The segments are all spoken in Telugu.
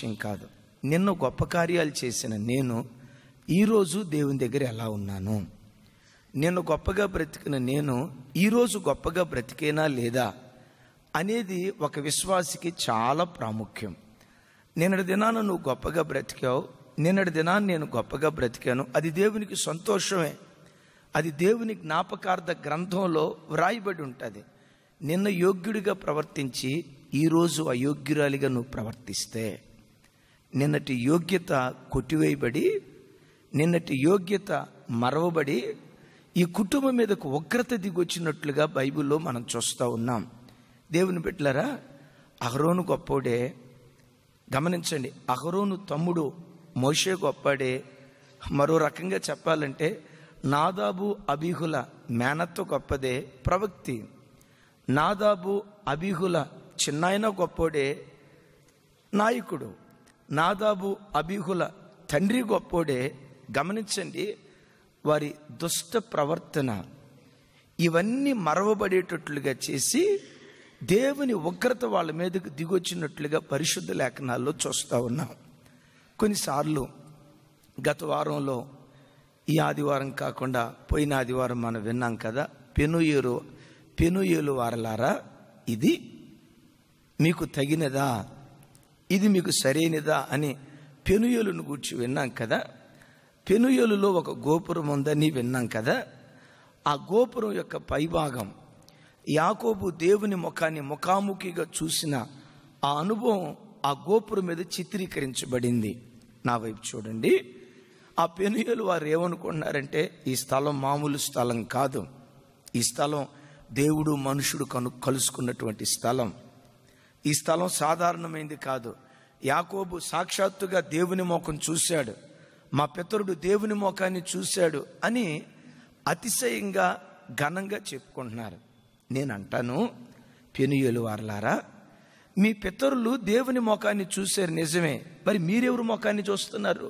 విషయం కాదు నిన్న గొప్ప కార్యాలు చేసిన నేను ఈరోజు దేవుని దగ్గర ఎలా ఉన్నాను నిన్ను గొప్పగా బ్రతికిన నేను ఈరోజు గొప్పగా బ్రతికేనా లేదా అనేది ఒక విశ్వాసికి చాలా ప్రాముఖ్యం నిన్నటి దినాన నువ్వు గొప్పగా బ్రతికావు నిన్నటి దినాన్ని నేను గొప్పగా బ్రతికాను అది దేవునికి సంతోషమే అది దేవుని జ్ఞాపకార్థ గ్రంథంలో వ్రాయిబడి ఉంటుంది నిన్న యోగ్యుడిగా ప్రవర్తించి ఈరోజు అయోగ్యురాలిగా నువ్వు ప్రవర్తిస్తే నిన్నటి యోగ్యత కొట్టివేయబడి నిన్నటి యోగ్యత మరవబడి ఈ కుటుంబం మీదకు ఉగ్రత దిగొచ్చినట్లుగా బైబిల్లో మనం చూస్తూ ఉన్నాం దేవుని బిడ్డలరా అహరోను గొప్పోడే గమనించండి అహరోను తమ్ముడు మోషే గొప్పాడే మరో రకంగా చెప్పాలంటే నాదాబు అభిహుల మేనత్వ గొప్పదే ప్రవక్తి నాదాబు అబీహుల చిన్నాయన గొప్పోడే నాయకుడు నాదాబు అభిహుల తండ్రి గొప్పోడే గమనించండి వారి దుష్ట ప్రవర్తన ఇవన్నీ మరవబడేటట్లుగా చేసి దేవుని ఉగ్రత వాళ్ళ మీదకు దిగొచ్చినట్లుగా పరిశుద్ధ లేఖనాల్లో చూస్తూ ఉన్నాం కొన్నిసార్లు గత వారంలో ఈ ఆదివారం కాకుండా పోయిన ఆదివారం మనం విన్నాం కదా పెనుయూరు పెనుయూలు వారలారా ఇది మీకు తగినదా ఇది మీకు సరైనదా అని పెనుయలును గూర్చి విన్నాం కదా పెనుయలులో ఒక గోపురం ఉందని విన్నాం కదా ఆ గోపురం యొక్క పైభాగం యాకోబు దేవుని ముఖాన్ని ముఖాముఖిగా చూసిన ఆ అనుభవం ఆ గోపురం మీద చిత్రీకరించబడింది నా వైపు చూడండి ఆ పెనుయలు వారు ఏమనుకుంటున్నారంటే ఈ స్థలం మామూలు స్థలం కాదు ఈ స్థలం దేవుడు మనుషుడు కను కలుసుకున్నటువంటి స్థలం ఈ స్థలం సాధారణమైంది కాదు యాకోబు సాక్షాత్తుగా దేవుని మోకం చూశాడు మా పితరుడు దేవుని మోకాన్ని చూశాడు అని అతిశయంగా ఘనంగా చెప్పుకుంటున్నారు నేను అంటాను పెనుయలు వారలారా మీ పితరులు దేవుని మోకాన్ని చూశారు నిజమే మరి మీరెవరు మోకాన్ని చూస్తున్నారు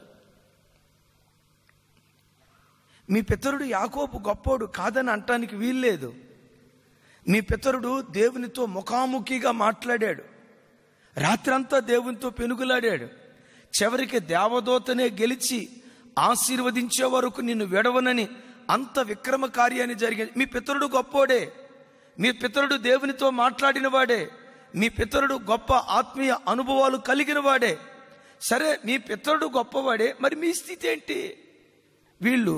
మీ పితరుడు యాకోబు గొప్పోడు కాదని అంటానికి వీల్లేదు మీ పితరుడు దేవునితో ముఖాముఖిగా మాట్లాడాడు రాత్రంతా దేవునితో పెనుగులాడాడు చివరికి దేవదూతనే గెలిచి ఆశీర్వదించే వరకు నిన్ను విడవనని అంత విక్రమ కార్యాన్ని జరిగింది మీ పితరుడు గొప్పోడే మీ పితరుడు దేవునితో మాట్లాడినవాడే మీ పితరుడు గొప్ప ఆత్మీయ అనుభవాలు వాడే సరే మీ పితరుడు గొప్పవాడే మరి మీ స్థితి ఏంటి వీళ్ళు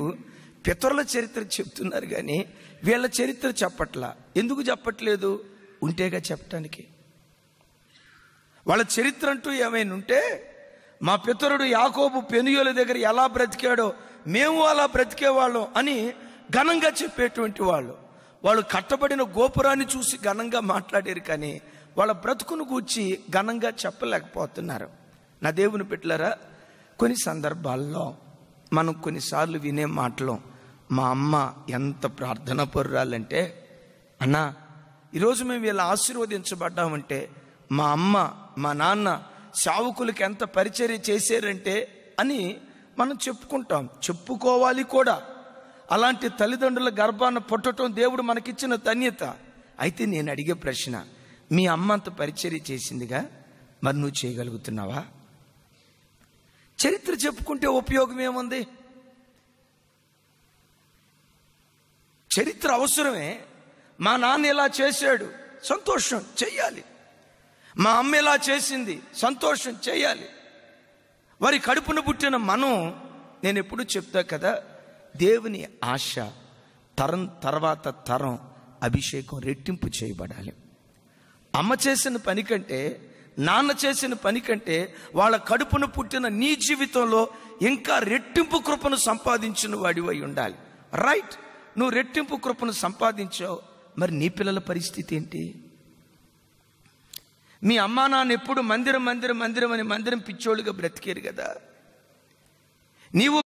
పితరుల చరిత్ర చెప్తున్నారు కానీ వీళ్ళ చరిత్ర చెప్పట్లా ఎందుకు చెప్పట్లేదు ఉంటేగా చెప్పటానికి వాళ్ళ చరిత్ర అంటూ ఏమైనా ఉంటే మా పితరుడు యాకోబు పెనుయోల దగ్గర ఎలా బ్రతికాడో మేము అలా బ్రతికేవాళ్ళం అని ఘనంగా చెప్పేటువంటి వాళ్ళు వాళ్ళు కట్టబడిన గోపురాన్ని చూసి ఘనంగా మాట్లాడారు కానీ వాళ్ళ బ్రతుకును కూర్చి ఘనంగా చెప్పలేకపోతున్నారు నా దేవుని పెట్టలరా కొన్ని సందర్భాల్లో మనం కొన్నిసార్లు వినే మాటలు మా అమ్మ ఎంత ప్రార్థన పొర్రాలంటే అన్నా ఈరోజు మేము ఇలా ఆశీర్వదించబడ్డామంటే మా అమ్మ మా నాన్న సావుకులకి ఎంత పరిచర్య చేశారంటే అని మనం చెప్పుకుంటాం చెప్పుకోవాలి కూడా అలాంటి తల్లిదండ్రుల గర్భాన్ని పుట్టడం దేవుడు మనకిచ్చిన ధన్యత అయితే నేను అడిగే ప్రశ్న మీ అమ్మ అంత పరిచర్య చేసిందిగా మరి నువ్వు చేయగలుగుతున్నావా చరిత్ర చెప్పుకుంటే ఉపయోగం ఏముంది చరిత్ర అవసరమే మా నాన్న ఇలా చేశాడు సంతోషం చెయ్యాలి మా అమ్మ ఇలా చేసింది సంతోషం చేయాలి వారి కడుపున పుట్టిన మనం నేను ఎప్పుడు చెప్తా కదా దేవుని ఆశ తరం తర్వాత తరం అభిషేకం రెట్టింపు చేయబడాలి అమ్మ చేసిన పని కంటే నాన్న చేసిన పని కంటే వాళ్ళ కడుపున పుట్టిన నీ జీవితంలో ఇంకా రెట్టింపు కృపను సంపాదించిన వాడివై ఉండాలి రైట్ నువ్వు రెట్టింపు కృపను సంపాదించావు మరి నీ పిల్లల పరిస్థితి ఏంటి మీ అమ్మా నాన్న ఎప్పుడు మందిరం మందిరం మందిరం అని మందిరం పిచ్చోళ్ళుగా బ్రతికేరు కదా నీవు